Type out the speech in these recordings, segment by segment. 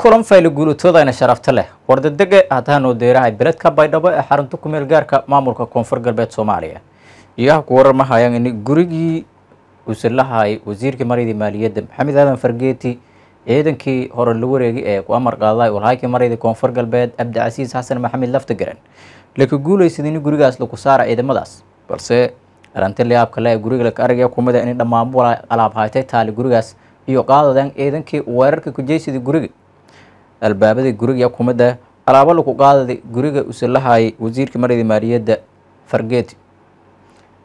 kulan faylo guulutoodaana sharafta leh wardadega hadaanoo deerahay beledka baydhabo ee xarunta kumeel gaarka maamulka koonfur galbeed soomaaliya iyo halku wararmahayaan in gurigii uusan lahay wasiirka marayda maaliyadda maxamed aadan fargeeti ciidankii hore la wareegay ee ku amar qaaday walhaakii maraydii koonfur galbeed cabdicasiis xasan maxamed lafta garan laka in gurigaas laku saara ciidamadaas balse arinta layaabka le guriga laka aragaya kumid in dhammaan alaab haytay taali gurigaas iyo qaadadan ciidankii weerarka ku jeysada guriga albaabada guriga kumada alaabo lagu qaadada guriga use lahaayay wasiirka marada maaliyadda fargeti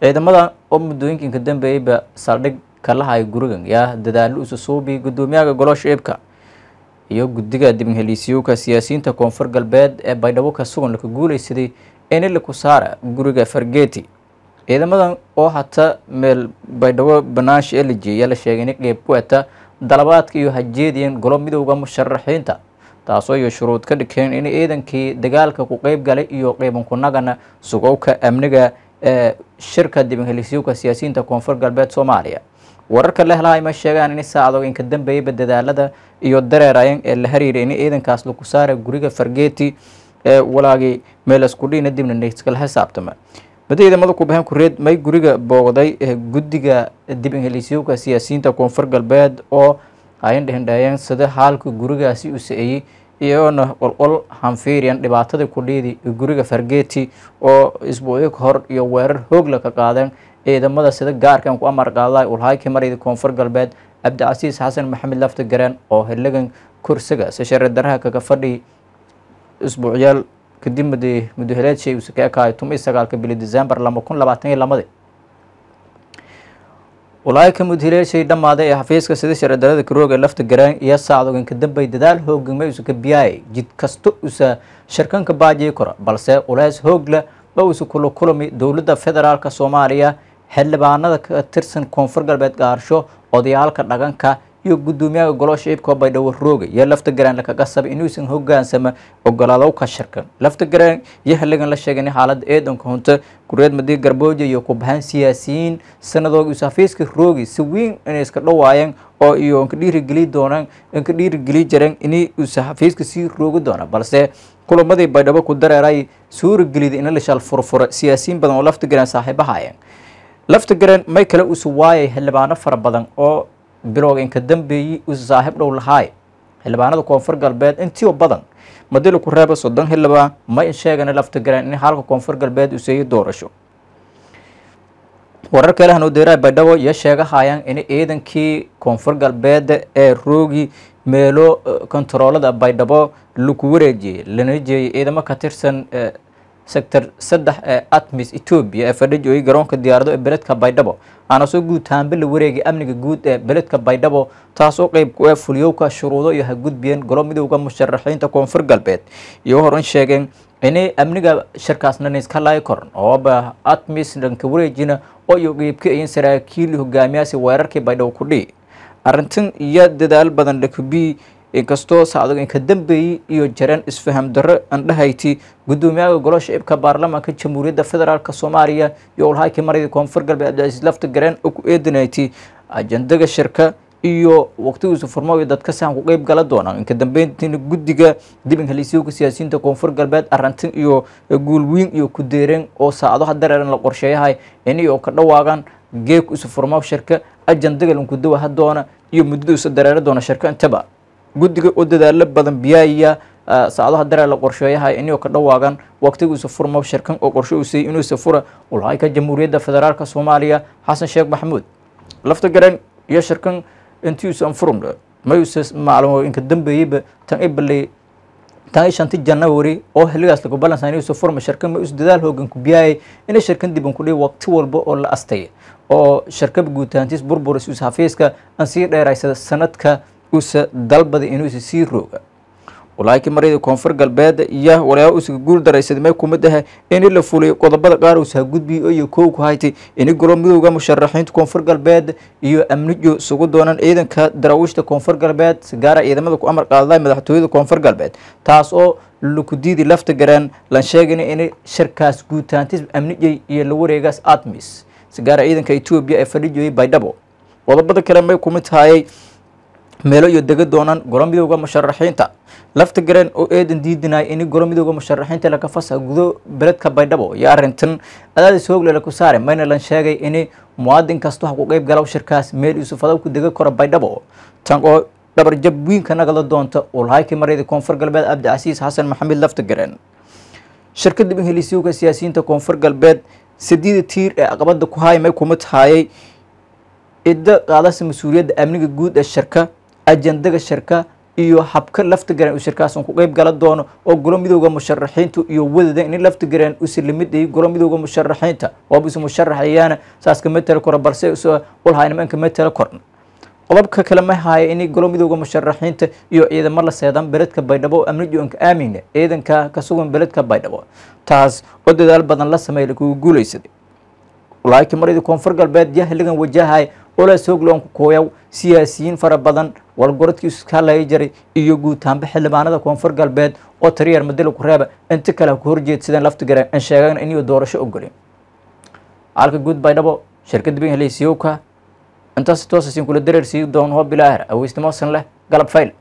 ciidamadan oo muddooyinkan ka dambeeyeyba saldhig ka lahaya gurigan yaa dadaallo use suubi guddoomiyaha golosha iyo guddiga dibinheliisyowka siyaasiyiinta koonfur galbeed ee baydhabo ka laka guuleysaday ini laku saara guriga fargeti ciidamadan oo hata meel baydhabo banaansha eliji ayaa la sheegay in qeyb ku ata dalabaadka iyo hajeediyan golo midooga musharaxiinta taasoo ay shuruud ka dhigeen in ciidankii dagaalka ku qeyb galay iyo qeybankunagana sugowka amniga ee shirka dibanhelisyowka siyaasiyiinta koonfur galbeed soomaaliya wararka la helaa sheegaan in saacadooga inka dambeeyaba dadaalada iyo dareerayan ee la hariiray in ciidankaas lagu saaray guriga fargeeti ee walaagii meelaskudhiina dibna nayskala xisaabtama mid ciidamada kubahan kureed may guriga boogday guddiga dibanhelisyowka siyaasiyiinta koonfur galbeed oo ayan dhehen sida sada haalku gurigaasi u sa eeyey iyagoona qolqol hanfiiriyan dhibaatada kudhiidi guriga fargeeti oo isbuucyo ka hor iyo weerar hoogla ka qaadeen ciidamada sida gaarkan ku amar qaadaay ulhaykii marayda koonfur galbeed cabdicasiis xasan maxamed lafta gareen oo xiligan kursagaas daraha kaga fadhi isbuucyaal kadib muddo heleedshay uu sakeekaay tuma iyo sagaalka bili december lama kun labaatan iyo lamadi walaayo ka mudhiilayaashii dhammaaday ee xafiiska sida ee dalada karoog ee lafta garaan iyo saacdoganka dambay dadaal hooggamay usa ka biyaayay jid kasta usa shirkanka baajii kora balse culays hoogle ba isa kula kulami dowladda federaalka soomaaliya xildhibaanada ka tirsan koonfur galbeed gaarsho odayaalka dhaganka iyo gudoomiyaha golosha iibka baydhabo rooga iyo laftagaraan lakaga sabay inuusan hogaansama ogolaado ka shirkan laftagaraan iyo halligan la sheegana xaalada eedanka hunta guryeed madiig garbooja iyo kubahaan siyaasiyiin sanadooga isafiiska roogi si weyn inay iska dhawaayeen oo iyo inka dhiirigeli doonaan inka dhiirigeli jireen inay isafiiska sii roogi doonaan balse kulamadii baydhabo ku dareeray suuragelida ina lishaal furfura siyaasiyiin badan oo laftagaraan saaxiibahaayeen laftagaraan may kale usu waayay xildhibaano fara badan oo bilowga ka dambeeyey u saahib dhow lahaay xildhibaanada koonfur galbeed intiioo badan madilu ku reeba soddon xildhibaan ma sheegana laftigaleen in halka koonfur galbeed uu seeyay doorasho warar kale hanuudeeraha baydhabo iyo sheegahayaan in ciidankii koonfur galbeed ee roogi meelo kontaroolada eh, baydhabo lagu wareejiyey lana jeeyay ciidamo ka tirsan eh, sector saddex ee atmis etoobiya ee fadhijo garoonka diyaarado ee beledka baydhabo aana soo guutaanbe la wareegay amniga guud ee beledka baydhabo taasoo qayb ku ah fulyowka shuruudo iyo hagudbiyeen golo midowda musharaxiinta koonfur galbeed iyo horan sheegeen inay amniga sharkaasnanis ka ooba atmis dhanka wareejina oyo qiibka iyo saraakiil hogaamiyaasi weerarkii baydhabo ku dhihi arrintan iyo dadaal badan dhakubii inkastoo sacdogan ka dambeeyey iyo jareen isfaham darro andhahayti guddoomiyaha golosha ibka baarlamaanka jamhuuriyadda federaalk soomaaliya iyo olhaakii maradii koonfur galbeed cabdicasiis lafta gareen oo ku eedanayti ajandaga shirka iyo waqtigiisu furmooyo dadka sahan ku qeyb gala doonaan inka dambeyntiina guddiga dib inhaliisyooga siyaasiyiinta koonfur galbeed arantin iyo guulwiin iyo ku deereen oo saacado dareeran la qorsheeyahay inay oo ka dhawaagaan geeg isu furmo shirka ajandaga lankudawa hadoona iyo muddada isa dareera doona shirka intaba guddiga oo dadaalo badan biyaaya ah, saacadaha daree la qorsheeyahay inuu ka dhawaagan waqtiguisa fur mabshirkan oo qorshe uu siiyey inuuisa fura ulahayka jamhuuriyadda federaalka soomaaliya xasan sheekh maxamuud lafta garan iyo shirkan intiuusan furun mayuusa maalmo inka dambeeyeyba tan i tan i janawari oo xilligaas lagu balansa inuusa furma shirkan mayuus dadaal hoogan ku biyaayay inay shirkan dib unkudhi waqti walba oo la astay oo shirkaba guud ahaantiis burburis is xafiiska aan dheeraysada sanadka usa dalbaday inuu sii rooga walaakiin maradii koonfur galbeed iyo walaaho usaga guul daraysadmay kuma daha ini la fuliyo qodobada qaar uusa hagudbiyo iyo kow ku haytay ini golo midooga musharaxiinta koonfur galbeed iyo amnijo sugu doonan ciidanka daraawiishta koonfur galbeed gaara ciidamada ku amar qaadaday madaxtooyada koonfur galbeed taas oo lakudiidi lafta garaan lan sheegana in shirkaas guutaantis amnijay iyo la wareegaas admis gaara ciidanka etoobiya ee fadhijoyay baydhabo qodobada kale may kumid tahayay meelo iyo dega doonaan golomidooda musharaxiinta laftigareen oo eedan diidinaya in golomidooda musharaxiinta laga fasa gudo beledka baydhabo iyo arintan adaadis hoogle laku saare maynalan sheegay in muwaadin kasto ha ku qeyb galaw shirkaas meel iyo sufada ku dega kora baydhabo tan oo dhabarjab wiinka nagala doonta ulahayki maryada koonfur galbeed cabdicasiis xasan maxamed laftigareen shirkada ingiliisiyuga siyaasiyiinta koonfur galbeed sadiida tiir ee aqabada ku haymay kuma tahaayay ciddo qaadasa mas-uuliyadda amniga guud ee shirka ajandaga shirka iyo habka laftigaran uu shirkaas ku qeyb gala doono oo golo midooda musharaxiinta iyo wadada in laftigaran u silimid ah gulo midooda musharaxiinta waaba isu musharaxayaana saas kama tala kora balse walhaa niman kama tala korna qodobka kale ma haaye in gulo midooda musharaxiinta iyo ciidamo la seedaan beledka baydhabo oo amni joonka aamine ciidanka ka sugan beledka baydhabo taas oo dadaal badan la sameeya lakugu guulaysaday laakiin maradii koonfur galbeed jahligan wajahay olosoog loonku kooyaw siyaasiyiin fara badan walgorodkiisu kahallaya jaray iyo guutaanba xildhibaanada koonfur galbeed oo tariyaer madilo ku reeba inta kale ku horjeedsadeen gareen aan sheegayna inyo doorasho ogolin halka guud baydhabo shirkadda benhley siyowka intaasi toosasin kula dareersiin doono hoobilaahir aweysnimo san leh galab fayl